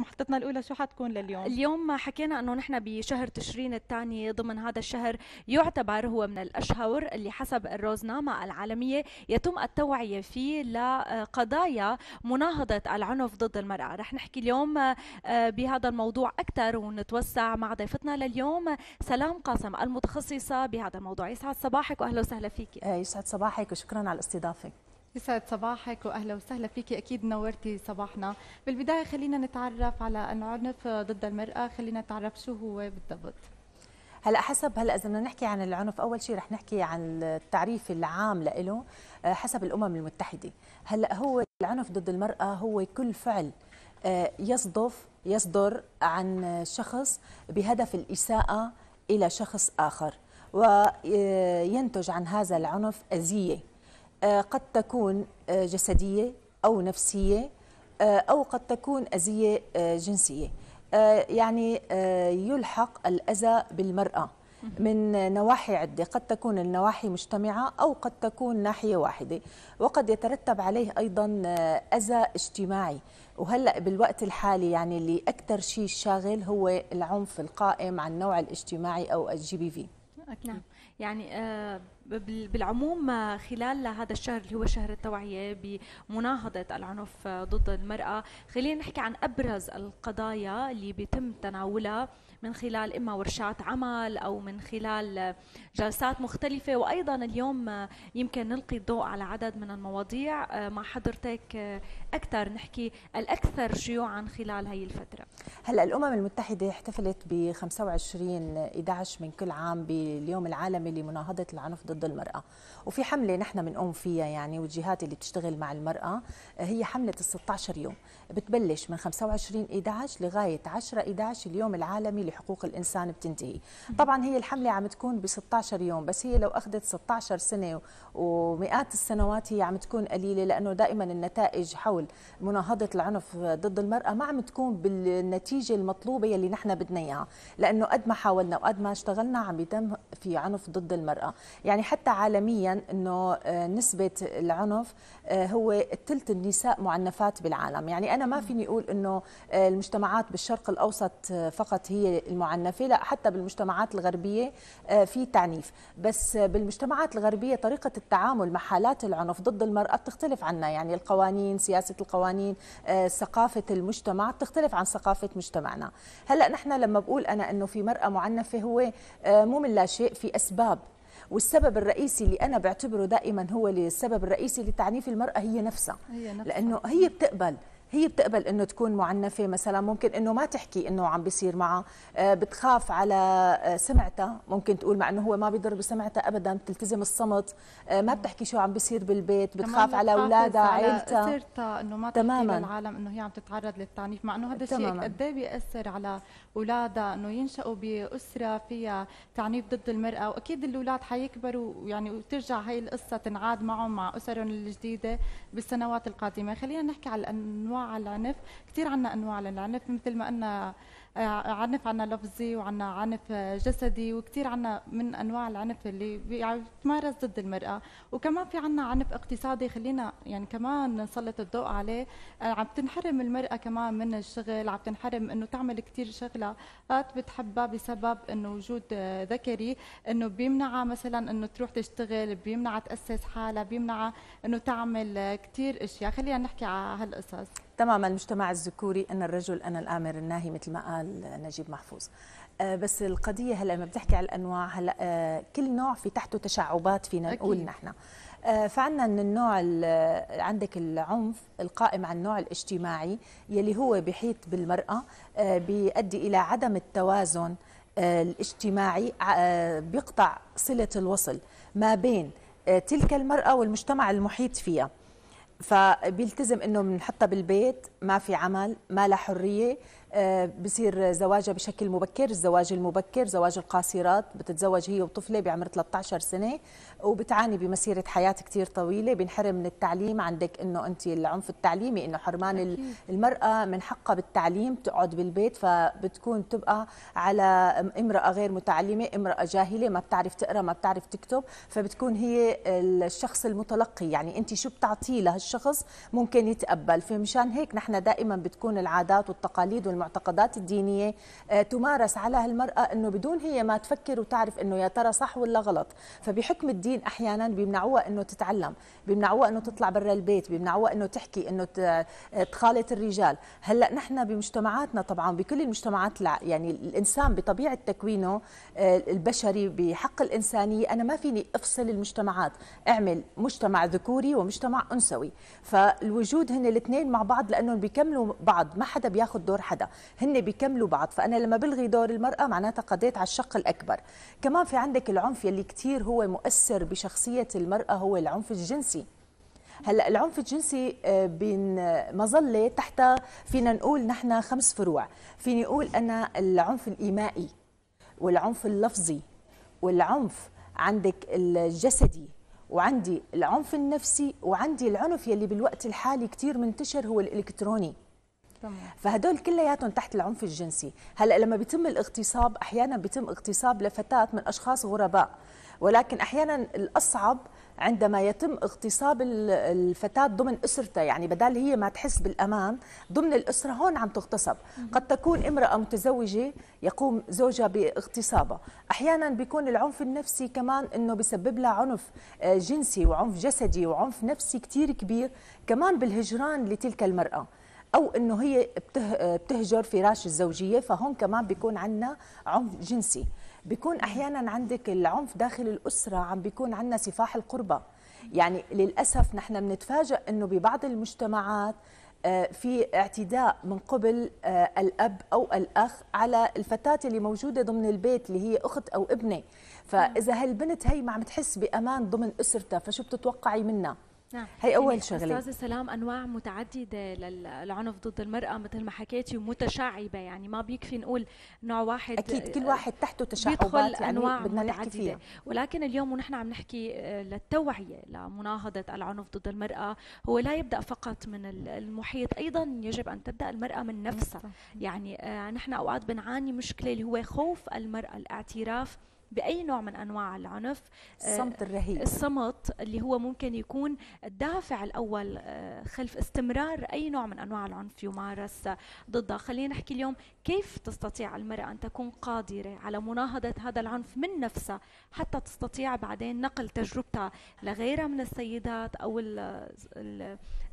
محطتنا الأولى شو حتكون لليوم؟ اليوم حكينا أنه نحن بشهر تشرين الثاني ضمن هذا الشهر يعتبر هو من الأشهر اللي حسب الروزنامة العالمية يتم التوعية فيه لقضايا مناهضة العنف ضد المرأة رح نحكي اليوم آه، بهذا الموضوع أكثر ونتوسع مع ضيفتنا لليوم سلام قاسم المتخصصة بهذا الموضوع يسعد صباحك وأهلا وسهلا فيك آه، يسعد صباحك وشكرا على الاستضافة يسعد صباحك واهلا وسهلا فيكي اكيد نورتي صباحنا بالبدايه خلينا نتعرف على العنف ضد المراه خلينا نتعرف شو هو بالضبط هلا حسب هلا اذا بدنا نحكي عن العنف اول شيء رح نحكي عن التعريف العام له آه، حسب الامم المتحده هلا هو العنف ضد المراه هو كل فعل آه، يصدف يصدر عن شخص بهدف الاساءه الى شخص اخر وينتج عن هذا العنف اذيه آه، قد تكون آه، جسدية أو نفسية آه، أو قد تكون أذية جنسية يعني يلحق الأذى بالمرأة من نواحي عدة قد تكون النواحي مجتمعة أو قد تكون ناحية واحدة وقد يترتب عليه أيضا أذى اجتماعي وهلأ بالوقت الحالي يعني اللي أكثر شيء شاغل هو العنف القائم عن النوع الاجتماعي أو الجي بي في أكيد. نعم. يعني آه، بالعموم آه، خلال هذا الشهر اللي هو شهر التوعية بمناهضة العنف آه، ضد المرأة خلينا نحكي عن أبرز القضايا اللي بيتم تناولها من خلال إما ورشات عمل أو من خلال جلسات مختلفة وأيضا اليوم يمكن نلقي الضوء على عدد من المواضيع مع حضرتك أكثر نحكي الأكثر شيوعا خلال هي الفترة هلا الأمم المتحدة احتفلت ب 25 11 من كل عام باليوم العالمي لمناهضة العنف ضد المرأة وفي حملة نحن بنقوم فيها يعني والجهات اللي بتشتغل مع المرأة هي حملة ال 16 يوم بتبلش من 25 11 لغايه 10 11 اليوم العالمي لحقوق الانسان بتنتهي طبعا هي الحمله عم تكون ب 16 يوم بس هي لو اخذت 16 سنه ومئات السنوات هي عم تكون قليله لانه دائما النتائج حول مناهضه العنف ضد المراه ما عم تكون بالنتيجه المطلوبه يلي نحن بدنا اياها لانه قد ما حاولنا وقد ما اشتغلنا عم يتم في عنف ضد المراه يعني حتى عالميا انه آه، نسبه العنف آه، هو ثلث النساء معنفات بالعالم يعني انا ما فيني اقول انه آه، المجتمعات بالشرق الاوسط آه، فقط هي المعنفه لا حتى بالمجتمعات الغربيه آه، في تعنيف بس بالمجتمعات الغربيه طريقه التعامل مع حالات العنف ضد المراه بتختلف عنا يعني القوانين سياسه القوانين ثقافه المجتمع بتختلف عن ثقافه مجتمعنا هلا نحن لما بقول انا انه في مراه معنفه هو مو من لا شيء في اسباب والسبب الرئيسي اللي انا بعتبره دائما هو السبب الرئيسي لتعنيف المراه هي نفسها, هي نفسها. لانه هي بتقبل هي بتقبل انه تكون معنفه مثلا ممكن انه ما تحكي انه عم بيصير معها آه، بتخاف على آه، سمعتها ممكن تقول مع انه هو ما بيضر بسمعتها ابدا بتلتزم الصمت آه، ما بتحكي شو عم بيصير بالبيت بتخاف على اولادها عيلتها انه ما تماما للعالم انه هي عم تتعرض للتعنيف مع انه هذا الشيء قد ايه بياثر على اولادها انه ينشأوا باسره فيها تعنيف ضد المراه واكيد الاولاد حيكبروا يعني وترجع هي القصه تنعاد معهم مع اسرهم الجديده بالسنوات القادمه خلينا نحكي على الانواع انواع على العنف كثير عندنا انواع للعنف العنف مثل ما قلنا آه، عنف عنا لفظي وعنا عنف جسدي وكثير عنا من انواع العنف اللي بيتمارس ضد المراه وكمان في عنا عنف اقتصادي خلينا يعني كمان نسلط الضوء عليه آه، عم تنحرم المراه كمان من الشغل عم تنحرم انه تعمل كثير شغلات بتحبها بسبب انه وجود آه، ذكري انه بيمنعها مثلا انه تروح تشتغل بيمنعها تاسس حالها بيمنعها انه تعمل كثير اشياء خلينا نحكي على هالقصص تمام المجتمع الذكوري أن الرجل أنا الآمر الناهي مثل ما قال نجيب محفوظ آه، بس القضية هلا لما بتحكي على الأنواع هلا آه، كل نوع في تحته تشعبات فينا نقول أكيد. نحن آه، فعندنا من النوع عندك العنف القائم على النوع الاجتماعي يلي هو بيحيط بالمرأة بيؤدي إلى عدم التوازن الاجتماعي بيقطع صلة الوصل ما بين تلك المرأة والمجتمع المحيط فيها فبيلتزم انه بنحطها بالبيت ما في عمل ما لها حريه آه، بصير زواجها بشكل مبكر الزواج المبكر زواج القاصرات بتتزوج هي وطفله بعمر 13 سنه وبتعاني بمسيره حياه كثير طويله بنحرم من التعليم عندك انه انت العنف التعليمي انه حرمان أكيد. المراه من حقها بالتعليم تقعد بالبيت فبتكون تبقى على امراه غير متعلمه امراه جاهله ما بتعرف تقرا ما بتعرف تكتب فبتكون هي الشخص المتلقي يعني انت شو بتعطيه لهالشخص ممكن يتقبل فمشان هيك نحن دائما بتكون العادات والتقاليد المعتقدات الدينيه آه، تمارس على هالمراه انه بدون هي ما تفكر وتعرف انه يا ترى صح ولا غلط فبحكم الدين احيانا بيمنعوها انه تتعلم بيمنعوها انه تطلع برا البيت بيمنعوها انه تحكي انه آه، تخالط الرجال هلا نحن بمجتمعاتنا طبعا بكل المجتمعات يعني الانسان بطبيعه تكوينه آه، البشري بحق الانسانيه انا ما فيني افصل المجتمعات اعمل مجتمع ذكوري ومجتمع انثوي فالوجود هن الاثنين مع بعض لانهم بيكملوا بعض ما حدا بياخذ دور حدا هن بيكملوا بعض فانا لما بلغي دور المراه معناتها قضيت على الشق الاكبر كمان في عندك العنف يلي كثير هو مؤثر بشخصيه المراه هو العنف الجنسي هلا العنف الجنسي آه، بين مظله تحتها فينا نقول نحن خمس فروع فيني اقول انا العنف الايمائي والعنف اللفظي والعنف عندك الجسدي وعندي العنف النفسي وعندي العنف يلي بالوقت الحالي كتير منتشر هو الإلكتروني فهدول كلياتهم تحت العنف الجنسي هلا لما بيتم الاغتصاب احيانا بيتم اغتصاب لفتاه من اشخاص غرباء ولكن احيانا الاصعب عندما يتم اغتصاب الفتاة ضمن أسرتها يعني بدل هي ما تحس بالأمان ضمن الأسرة هون عم تغتصب قد تكون امرأة متزوجة يقوم زوجها باغتصابها أحيانا بيكون العنف النفسي كمان أنه بسبب لها عنف آه، جنسي وعنف جسدي وعنف نفسي كتير كبير كمان بالهجران لتلك المرأة او انه هي بتهجر فراش الزوجيه فهون كمان بيكون عندنا عنف جنسي بيكون احيانا عندك العنف داخل الاسره عم بيكون عندنا سفاح القربه يعني للاسف نحن بنتفاجئ انه ببعض المجتمعات آه، في اعتداء من قبل آه، الاب او الاخ على الفتاه اللي موجوده ضمن البيت اللي هي اخت او ابنه فاذا هالبنت هي ما عم تحس بامان ضمن اسرتها فشو بتتوقعي منها نعم. هي اول يعني شغله استاذه سلام انواع متعدده للعنف ضد المراه مثل ما حكيتي ومتشعبه يعني ما بيكفي نقول نوع واحد اكيد كل آه، واحد تحته تشعبات بيدخل يعني انواع بدنا نحكي فيها ولكن اليوم ونحن عم نحكي آه، للتوعيه لمناهضه العنف ضد المراه هو لا يبدا فقط من المحيط ايضا يجب ان تبدا المراه من نفسها يعني آه، نحن اوقات بنعاني مشكله اللي هو خوف المراه الاعتراف باي نوع من انواع العنف آه، الصمت الرهيب الصمت اللي هو ممكن يكون الدافع الاول آه، خلف استمرار اي نوع من انواع العنف يمارس ضدها خلينا نحكي اليوم كيف تستطيع المراه ان تكون قادره على مناهضه هذا العنف من نفسها حتى تستطيع بعدين نقل تجربتها لغيرها من السيدات او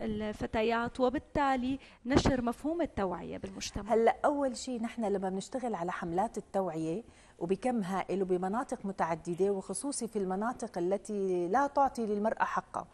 الفتيات وبالتالي نشر مفهوم التوعيه بالمجتمع هلا اول شيء نحن لما بنشتغل على حملات التوعيه وبكم هائل وبمناطق متعددة وخصوصي في المناطق التي لا تعطي للمرأة حقها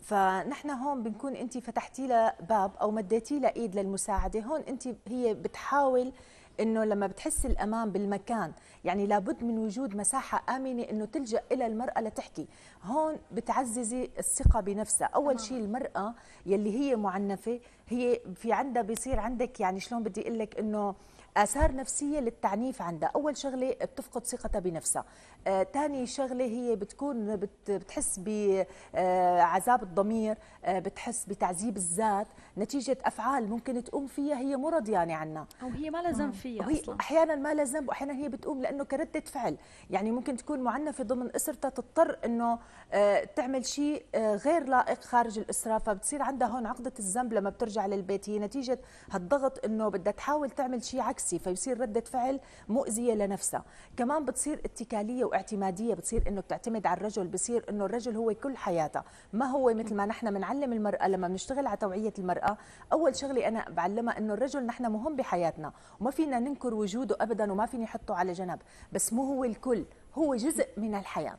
فنحن هون بنكون انت فتحتي لها باب او مديتي لها ايد للمساعده هون انت هي بتحاول انه لما بتحس الامان بالمكان يعني لابد من وجود مساحه امنه انه تلجا الى المراه لتحكي هون بتعززي الثقه بنفسها اول شيء المراه يلي هي معنفه هي في عندها بيصير عندك يعني شلون بدي اقول لك انه آثار نفسية للتعنيف عندها أول شغلة بتفقد ثقتها بنفسها آه تاني شغله هي بتكون بت بتحس بعذاب آه، الضمير آه بتحس بتعذيب الذات نتيجه افعال ممكن تقوم فيها هي مرض يعني عنا او هي ما لها ذنب آه، فيها اصلا احيانا ما لها ذنب واحيانا هي بتقوم لانه كرده فعل يعني ممكن تكون معنفه ضمن اسرتها تضطر انه آه تعمل شيء آه، غير لائق خارج الاسره فبتصير عندها هون عقده الذنب لما بترجع للبيت هي نتيجه هالضغط انه بدها تحاول تعمل شيء عكسي فيصير رده فعل مؤذيه لنفسها كمان بتصير اتكاليه اعتماديه بتصير انه بتعتمد على الرجل بصير انه الرجل هو كل حياتها ما هو مثل ما نحن بنعلم المراه لما بنشتغل على توعيه المراه اول شغله انا بعلمها انه الرجل نحن مهم بحياتنا وما فينا ننكر وجوده ابدا وما فيني احطه على جنب بس مو هو الكل هو جزء من الحياه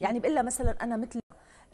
يعني بقول مثلا انا مثل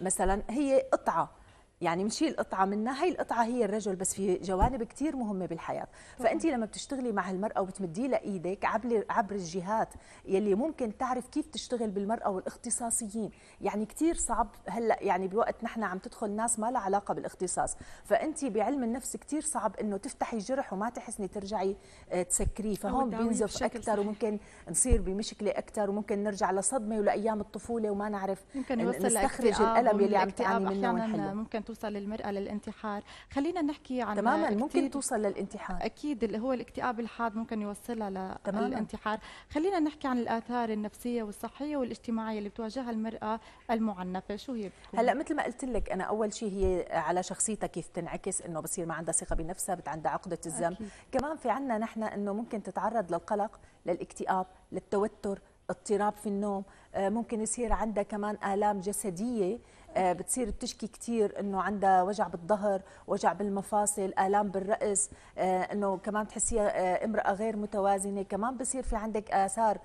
مثلا هي قطعه يعني بنشيل قطعه منها هي القطعه هي الرجل بس في جوانب كثير مهمه بالحياه فانت لما بتشتغلي مع المراه وبتمدي لها ايدك عبر الجهات يلي ممكن تعرف كيف تشتغل بالمراه والاختصاصيين يعني كثير صعب هلا يعني بوقت نحن عم تدخل ناس ما لها علاقه بالاختصاص فانت بعلم النفس كثير صعب انه تفتحي جرح وما تحسني ترجعي آه، تسكريه فهون بينزف اكثر وممكن نصير بمشكله اكثر وممكن نرجع لصدمه ولايام الطفوله وما نعرف ممكن يوصل نستخرج الالم يلي عم تعاني منه ونحله ممكن توصل المرأة للانتحار خلينا نحكي عن تماما ممكن توصل للانتحار أكيد اللي هو الاكتئاب الحاد ممكن يوصلها للانتحار خلينا نحكي عن الآثار النفسية والصحية والاجتماعية اللي بتواجهها المرأة المعنفة شو هي بتكون؟ هلأ مثل ما قلت لك أنا أول شيء هي على شخصيتها كيف تنعكس أنه بصير ما عندها ثقة بنفسها بت عندها عقدة الذنب كمان في عنا نحن أنه ممكن تتعرض للقلق للاكتئاب للتوتر اضطراب في النوم آه، ممكن يصير عندها كمان آلام جسدية آه، بتصير بتشكي كثير انه عندها وجع بالظهر وجع بالمفاصل الام بالراس آه، انه كمان تحسيها آه، امراه غير متوازنه كمان بصير في عندك اثار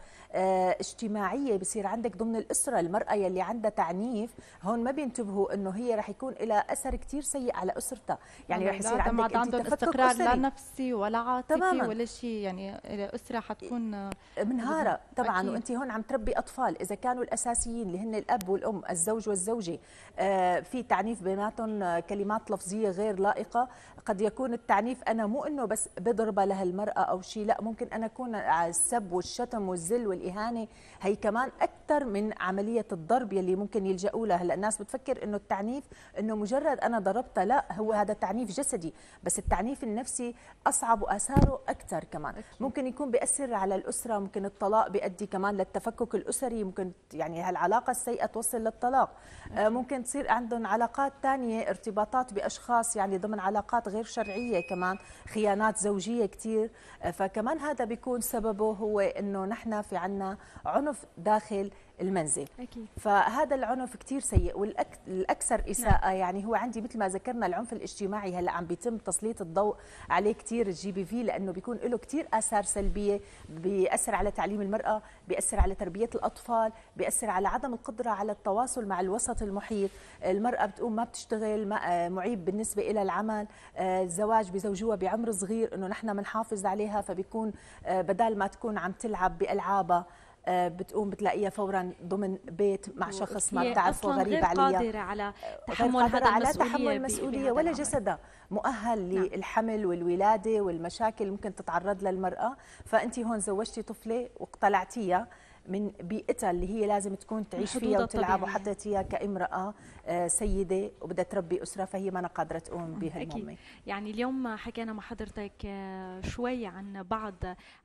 اجتماعيه بصير عندك ضمن الاسره المراه يلي عندها تعنيف هون ما بينتبهوا انه هي رح يكون لها اثر كثير سيء على اسرتها يعني رح يصير عندك عندهم استقرار لا نفسي ولا عاطفي تماماً. ولا شيء يعني الاسره حتكون منهاره طبعا وانت هون عم تربي اطفال اذا كانوا الاساسيين اللي هن الاب والام الزوج والزوجه آه، في تعنيف بيناتهم آه، كلمات لفظيه غير لائقه قد يكون التعنيف انا مو انه بس بضربه لهالمراه او شيء لا ممكن انا اكون السب والشتم والذل والاهانه هي كمان اكثر من عمليه الضرب يلي ممكن يلجأوا لها هلا الناس بتفكر انه التعنيف انه مجرد انا ضربتها لا هو هذا تعنيف جسدي بس التعنيف النفسي اصعب واثاره اكثر كمان أكيد. ممكن يكون بياثر على الاسره ممكن الطلاق بيؤدي كمان للتفكك الاسري ممكن يعني هالعلاقه السيئه توصل للطلاق آه، أكيد. ممكن تصير عندهم علاقات ثانيه ارتباطات باشخاص يعني ضمن علاقات غير شرعيه كمان خيانات زوجيه كتير آه، فكمان هذا بيكون سببه هو انه نحن في عنا عنف داخل المنزل أكيد. فهذا العنف كثير سيء والأكثر إساءة نعم. يعني هو عندي مثل ما ذكرنا العنف الاجتماعي هلأ عم بيتم تسليط الضوء عليه كثير الجي بي في لأنه بيكون له كثير آثار سلبية بيأثر على تعليم المرأة بيأثر على تربية الأطفال بيأثر على عدم القدرة على التواصل مع الوسط المحيط المرأة بتقوم ما بتشتغل آه، معيب بالنسبة إلى العمل آه، الزواج بزوجوها بعمر صغير أنه نحن بنحافظ عليها فبيكون آه، بدال ما تكون عم تلعب بألعابها بتقوم بتلاقيها فورا ضمن بيت مع شخص ما بتعرفه غريب عليها غير قادرة على تحمل غير قادرة على تحمل مسؤولية نعم. ولا جسدها مؤهل نعم. للحمل والولادة والمشاكل ممكن تتعرض للمرأة فأنت هون زوجتي طفلة واقتلعتيها من بيئتها اللي هي لازم تكون تعيش فيها وتلعب وحتى هي كامراه آه، سيده وبدها تربي اسره فهي ما أنا قادره تقوم بهالمهمه يعني اليوم حكينا مع حضرتك آه، شوي عن بعض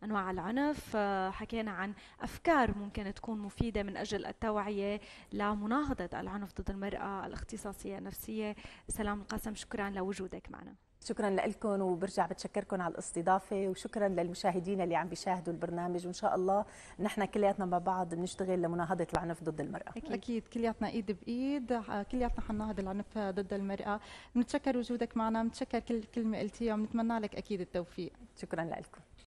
انواع العنف آه، حكينا عن افكار ممكن تكون مفيده من اجل التوعيه لمناهضه العنف ضد المراه الاختصاصيه النفسيه سلام القاسم شكرا لوجودك معنا شكرا لكم وبرجع بتشكركم على الاستضافه وشكرا للمشاهدين اللي عم بيشاهدوا البرنامج وان شاء الله نحن كلياتنا مع بعض بنشتغل لمناهضه العنف ضد المراه اكيد, أكيد. كلياتنا ايد بايد كلياتنا حنناهض العنف ضد المراه بنتشكر وجودك معنا بنتشكر كل كلمه قلتيها وبنتمنى لك اكيد التوفيق شكرا لكم